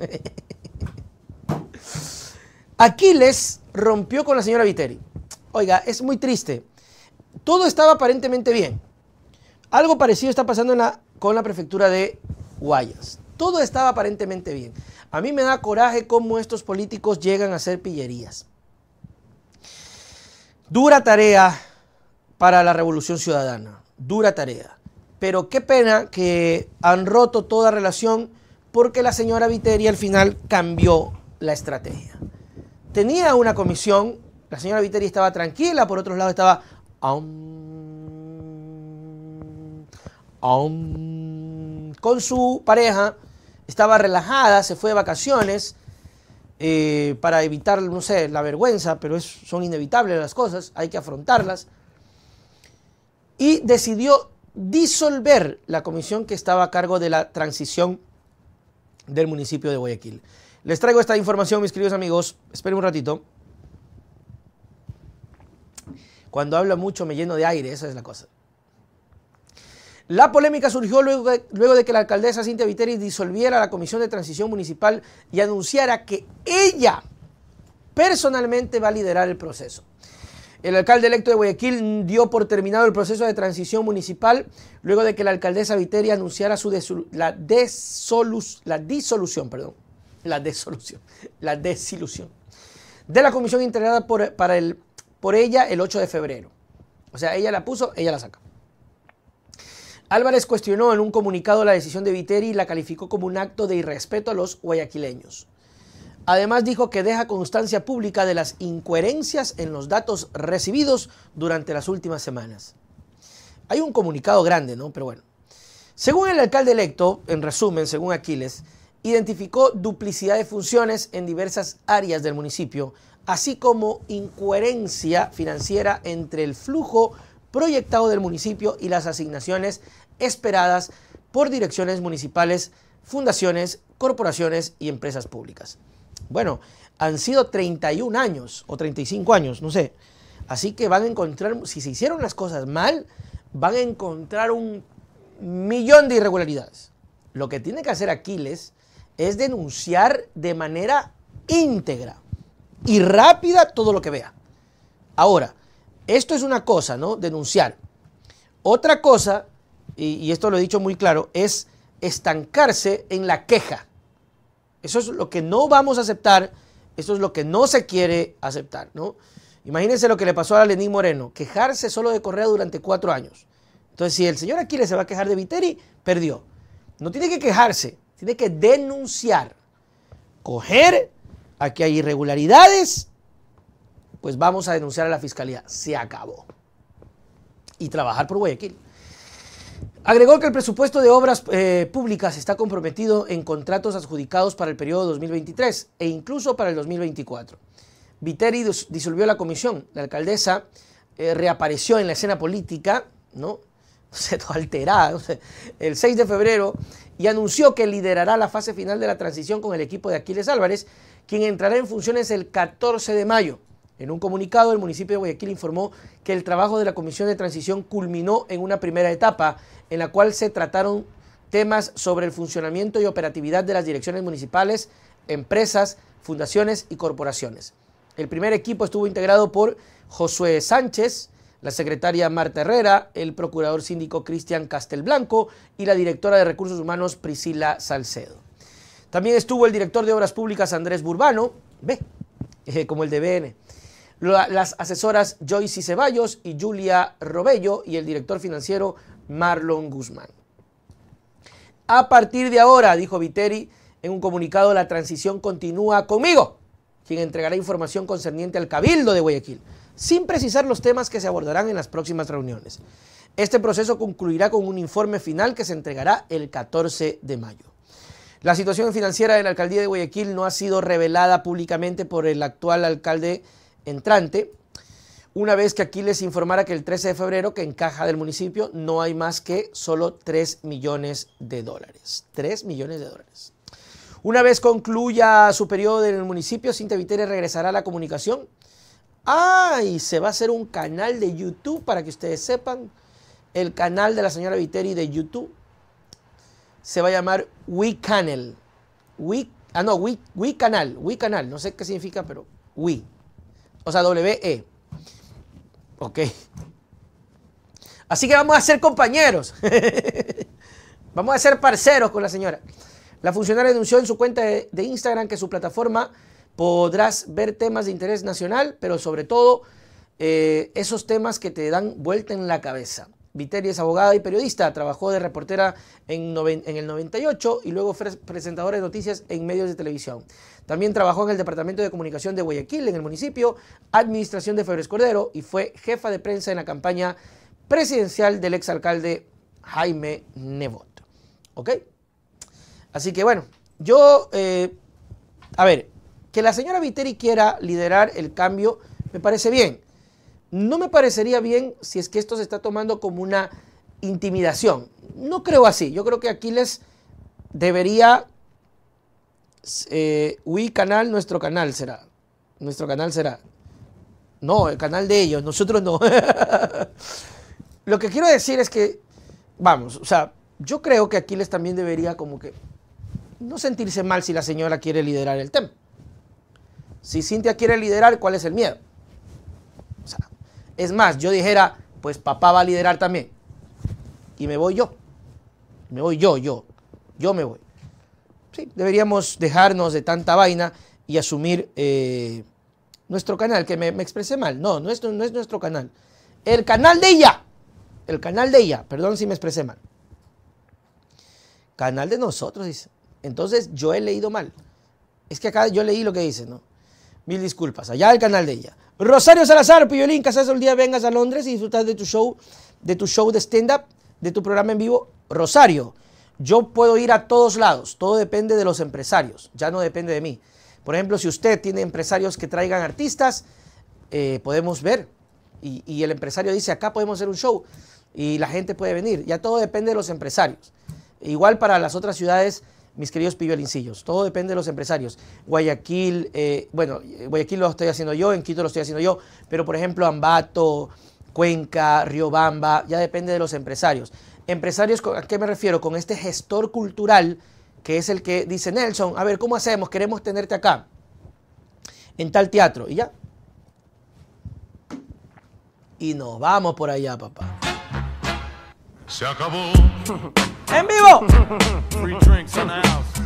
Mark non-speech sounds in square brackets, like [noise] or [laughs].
[laughs] Aquiles rompió con la señora Viteri. Oiga, es muy triste. Todo estaba aparentemente bien. Algo parecido está pasando con la prefectura de Guayas. Todo estaba aparentemente bien. A mí me da coraje cómo estos políticos llegan a hacer pillerías. Dura tarea para la Revolución Ciudadana. Dura tarea. Pero qué pena que han roto toda relación porque la señora Viteri al final cambió la estrategia. Tenía una comisión, la señora Viteri estaba tranquila, por otro lado estaba... con su pareja, estaba relajada, se fue de vacaciones eh, para evitar, no sé, la vergüenza, pero son inevitables las cosas, hay que afrontarlas. Y decidió disolver la comisión que estaba a cargo de la transición del municipio de Guayaquil. Les traigo esta información, mis queridos amigos. Esperen un ratito. Cuando hablo mucho me lleno de aire, esa es la cosa. La polémica surgió luego de, que la alcaldesa Cintia Viteri disolviera la Comisión de Transición Municipal y anunciara que ella personalmente va a liderar el proceso. El alcalde electo de Guayaquil dio por terminado el proceso de transición municipal luego de que la alcaldesa Viteri anunciara su la, la disolución, perdón, la desolución, la desilusión de la comisión integrada por, por ella el 8 de febrero. O sea, ella la puso, ella la saca. Álvarez cuestionó en un comunicado la decisión de Viteri y la calificó como un acto de irrespeto a los guayaquileños. Además dijo que deja constancia pública de las incoherencias en los datos recibidos durante las últimas semanas. Hay un comunicado grande, ¿no? Pero bueno. Según el alcalde electo, en resumen, según Aquiles, identificó duplicidad de funciones en diversas áreas del municipio, así como incoherencia financiera entre el flujo proyectado del municipio y las asignaciones esperadas por direcciones municipales fundaciones, corporaciones y empresas públicas. Bueno, han sido 31 años o 35 años, no sé. Así que van a encontrar, si se hicieron las cosas mal, van a encontrar un millón de irregularidades. Lo que tiene que hacer Aquiles es denunciar de manera íntegra y rápida todo lo que vea. Ahora, esto es una cosa, ¿no? Denunciar. Otra cosa, y, y esto lo he dicho muy claro, es estancarse en la queja. Eso es lo que no vamos a aceptar, eso es lo que no se quiere aceptar, ¿no? Imagínense lo que le pasó a Lenín Moreno, quejarse solo de Correa durante cuatro años. Entonces, si el señor Aquiles se va a quejar de Viteri, perdió. No tiene que quejarse, tiene que denunciar. Coger Aquí hay irregularidades, pues vamos a denunciar a la fiscalía. Se acabó. Y trabajar por Guayaquil. Agregó que el presupuesto de obras eh, públicas está comprometido en contratos adjudicados para el periodo 2023 e incluso para el 2024. Viteri disolvió la comisión. La alcaldesa eh, reapareció en la escena política, ¿no? [laughs] Se alterada, el 6 de febrero y anunció que liderará la fase final de la transición con el equipo de Aquiles Álvarez, quien entrará en funciones el 14 de mayo. En un comunicado, el municipio de Guayaquil informó que el trabajo de la Comisión de Transición culminó en una primera etapa en la cual se trataron temas sobre el funcionamiento y operatividad de las direcciones municipales, empresas, fundaciones y corporaciones. El primer equipo estuvo integrado por Josué Sánchez, la secretaria Marta Herrera, el procurador síndico Cristian Castelblanco y la directora de Recursos Humanos Priscila Salcedo. También estuvo el director de Obras Públicas Andrés Burbano, B, [laughs] como el de BN las asesoras Joyce Ceballos y Julia Robello y el director financiero Marlon Guzmán. A partir de ahora, dijo Viteri en un comunicado, la transición continúa conmigo, quien entregará información concerniente al Cabildo de Guayaquil, sin precisar los temas que se abordarán en las próximas reuniones. Este proceso concluirá con un informe final que se entregará el 14 de mayo. La situación financiera de la alcaldía de Guayaquil no ha sido revelada públicamente por el actual alcalde entrante, una vez que aquí les informara que el 13 de febrero, que encaja del municipio no hay más que solo 3 millones de dólares. 3 millones de dólares. Una vez concluya su periodo en el municipio, Cintia Viteri regresará a la comunicación. ¡Ay! se va a hacer un canal de YouTube para que ustedes sepan. El canal de la señora Viteri de YouTube se va a llamar WeCanal. ah, no, We, We Canal. We Canal. No sé qué significa, pero We. O sea, w e. Ok. Así que vamos a ser compañeros. [laughs] vamos a ser parceros con la señora. La funcionaria denunció en su cuenta de, Instagram que su plataforma podrás ver temas de interés nacional, pero sobre todo eh, esos temas que te dan vuelta en la cabeza. Viteri es abogada y periodista, trabajó de reportera en, el 98 y luego fue presentadora de noticias en medios de televisión. También trabajó en el Departamento de Comunicación de Guayaquil, en el municipio, administración de Febres Cordero y fue jefa de prensa en la campaña presidencial del exalcalde Jaime Nebot. ¿Ok? Así que bueno, yo, eh, a ver, que la señora Viteri quiera liderar el cambio me parece bien. No me parecería bien si es que esto se está tomando como una intimidación. No creo así. Yo creo que Aquiles debería... Uy, eh, canal, nuestro canal será. Nuestro canal será. No, el canal de ellos, nosotros no. [laughs] Lo que quiero decir es que, vamos, o sea, yo creo que Aquiles también debería como que no sentirse mal si la señora quiere liderar el tema. Si Cintia quiere liderar, ¿cuál es el miedo? Es más, yo dijera, pues papá va a liderar también. Y me voy yo. Me voy yo, yo. Yo me voy. Sí, deberíamos dejarnos de tanta vaina y asumir eh, nuestro canal, que me, expresé mal. No, no es, no es nuestro canal. El canal de ella. El canal de ella. Perdón si me expresé mal. Canal de nosotros, dice. Entonces yo he leído mal. Es que acá yo leí lo que dice, ¿no? Mil disculpas, allá al canal de ella. Rosario Salazar, Piolín, casas el día vengas a Londres y disfrutas de tu show, de tu show de stand-up, de tu programa en vivo. Rosario, yo puedo ir a todos lados, todo depende de los empresarios, ya no depende de mí. Por ejemplo, si usted tiene empresarios que traigan artistas, eh, podemos ver. Y, y el empresario dice, acá podemos hacer un show y la gente puede venir. Ya todo depende de los empresarios. Igual para las otras ciudades mis queridos pillolincillos. Todo depende de los empresarios. Guayaquil, eh, bueno, Guayaquil lo estoy haciendo yo, en Quito lo estoy haciendo yo, pero por ejemplo Ambato, Cuenca, Riobamba, ya depende de los empresarios. Empresarios, ¿a qué me refiero? Con este gestor cultural que es el que dice, Nelson, a ver, ¿cómo hacemos? Queremos tenerte acá, en tal teatro, y ya. Y nos vamos por allá, papá. Se acabó. [laughs] en vivo. Free drinks in the house.